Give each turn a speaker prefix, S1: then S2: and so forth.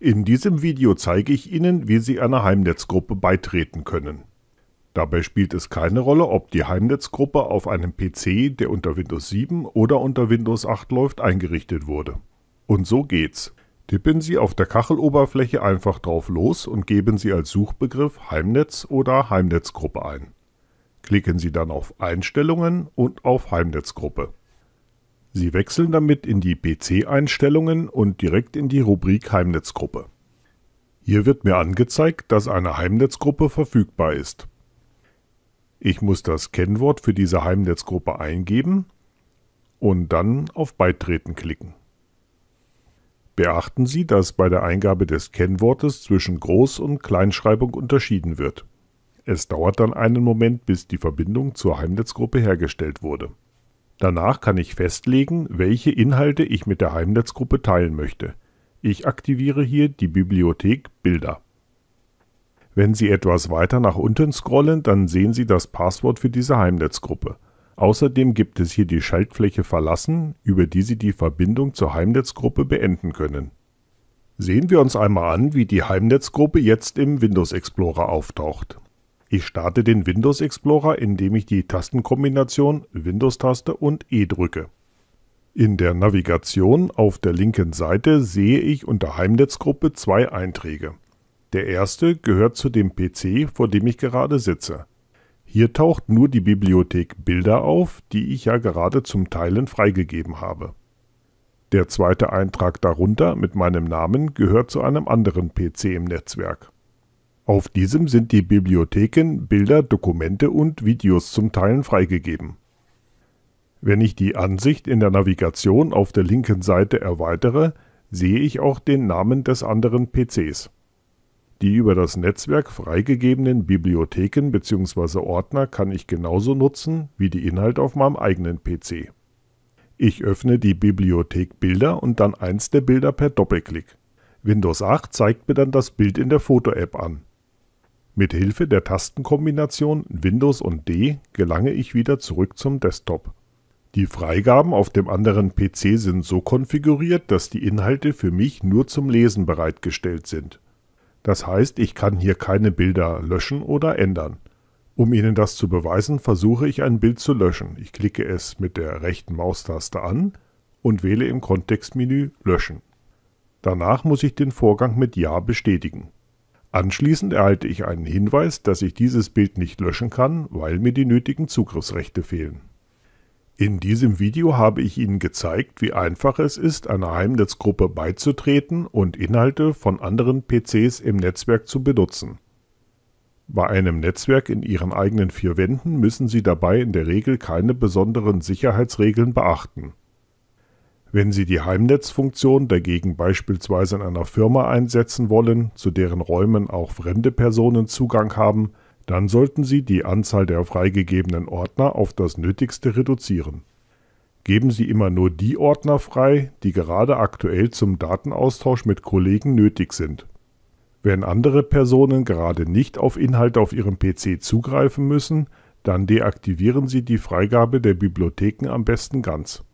S1: In diesem Video zeige ich Ihnen, wie Sie einer Heimnetzgruppe beitreten können. Dabei spielt es keine Rolle, ob die Heimnetzgruppe auf einem PC, der unter Windows 7 oder unter Windows 8 läuft, eingerichtet wurde. Und so geht's. Tippen Sie auf der Kacheloberfläche einfach drauf los und geben Sie als Suchbegriff Heimnetz oder Heimnetzgruppe ein. Klicken Sie dann auf Einstellungen und auf Heimnetzgruppe. Sie wechseln damit in die PC-Einstellungen und direkt in die Rubrik Heimnetzgruppe. Hier wird mir angezeigt, dass eine Heimnetzgruppe verfügbar ist. Ich muss das Kennwort für diese Heimnetzgruppe eingeben und dann auf Beitreten klicken. Beachten Sie, dass bei der Eingabe des Kennwortes zwischen Groß- und Kleinschreibung unterschieden wird. Es dauert dann einen Moment, bis die Verbindung zur Heimnetzgruppe hergestellt wurde. Danach kann ich festlegen, welche Inhalte ich mit der Heimnetzgruppe teilen möchte. Ich aktiviere hier die Bibliothek Bilder. Wenn Sie etwas weiter nach unten scrollen, dann sehen Sie das Passwort für diese Heimnetzgruppe. Außerdem gibt es hier die Schaltfläche Verlassen, über die Sie die Verbindung zur Heimnetzgruppe beenden können. Sehen wir uns einmal an, wie die Heimnetzgruppe jetzt im Windows Explorer auftaucht. Ich starte den Windows Explorer, indem ich die Tastenkombination Windows-Taste und E drücke. In der Navigation auf der linken Seite sehe ich unter Heimnetzgruppe zwei Einträge. Der erste gehört zu dem PC, vor dem ich gerade sitze. Hier taucht nur die Bibliothek Bilder auf, die ich ja gerade zum Teilen freigegeben habe. Der zweite Eintrag darunter mit meinem Namen gehört zu einem anderen PC im Netzwerk. Auf diesem sind die Bibliotheken, Bilder, Dokumente und Videos zum Teilen freigegeben. Wenn ich die Ansicht in der Navigation auf der linken Seite erweitere, sehe ich auch den Namen des anderen PCs. Die über das Netzwerk freigegebenen Bibliotheken bzw. Ordner kann ich genauso nutzen wie die Inhalte auf meinem eigenen PC. Ich öffne die Bibliothek Bilder und dann eins der Bilder per Doppelklick. Windows 8 zeigt mir dann das Bild in der Foto-App an. Mit Hilfe der Tastenkombination Windows und D gelange ich wieder zurück zum Desktop. Die Freigaben auf dem anderen PC sind so konfiguriert, dass die Inhalte für mich nur zum Lesen bereitgestellt sind. Das heißt, ich kann hier keine Bilder löschen oder ändern. Um Ihnen das zu beweisen, versuche ich ein Bild zu löschen. Ich klicke es mit der rechten Maustaste an und wähle im Kontextmenü Löschen. Danach muss ich den Vorgang mit Ja bestätigen. Anschließend erhalte ich einen Hinweis, dass ich dieses Bild nicht löschen kann, weil mir die nötigen Zugriffsrechte fehlen. In diesem Video habe ich Ihnen gezeigt, wie einfach es ist, einer Heimnetzgruppe beizutreten und Inhalte von anderen PCs im Netzwerk zu benutzen. Bei einem Netzwerk in Ihren eigenen vier Wänden müssen Sie dabei in der Regel keine besonderen Sicherheitsregeln beachten. Wenn Sie die Heimnetzfunktion dagegen beispielsweise in einer Firma einsetzen wollen, zu deren Räumen auch fremde Personen Zugang haben, dann sollten Sie die Anzahl der freigegebenen Ordner auf das Nötigste reduzieren. Geben Sie immer nur die Ordner frei, die gerade aktuell zum Datenaustausch mit Kollegen nötig sind. Wenn andere Personen gerade nicht auf Inhalte auf Ihrem PC zugreifen müssen, dann deaktivieren Sie die Freigabe der Bibliotheken am besten ganz.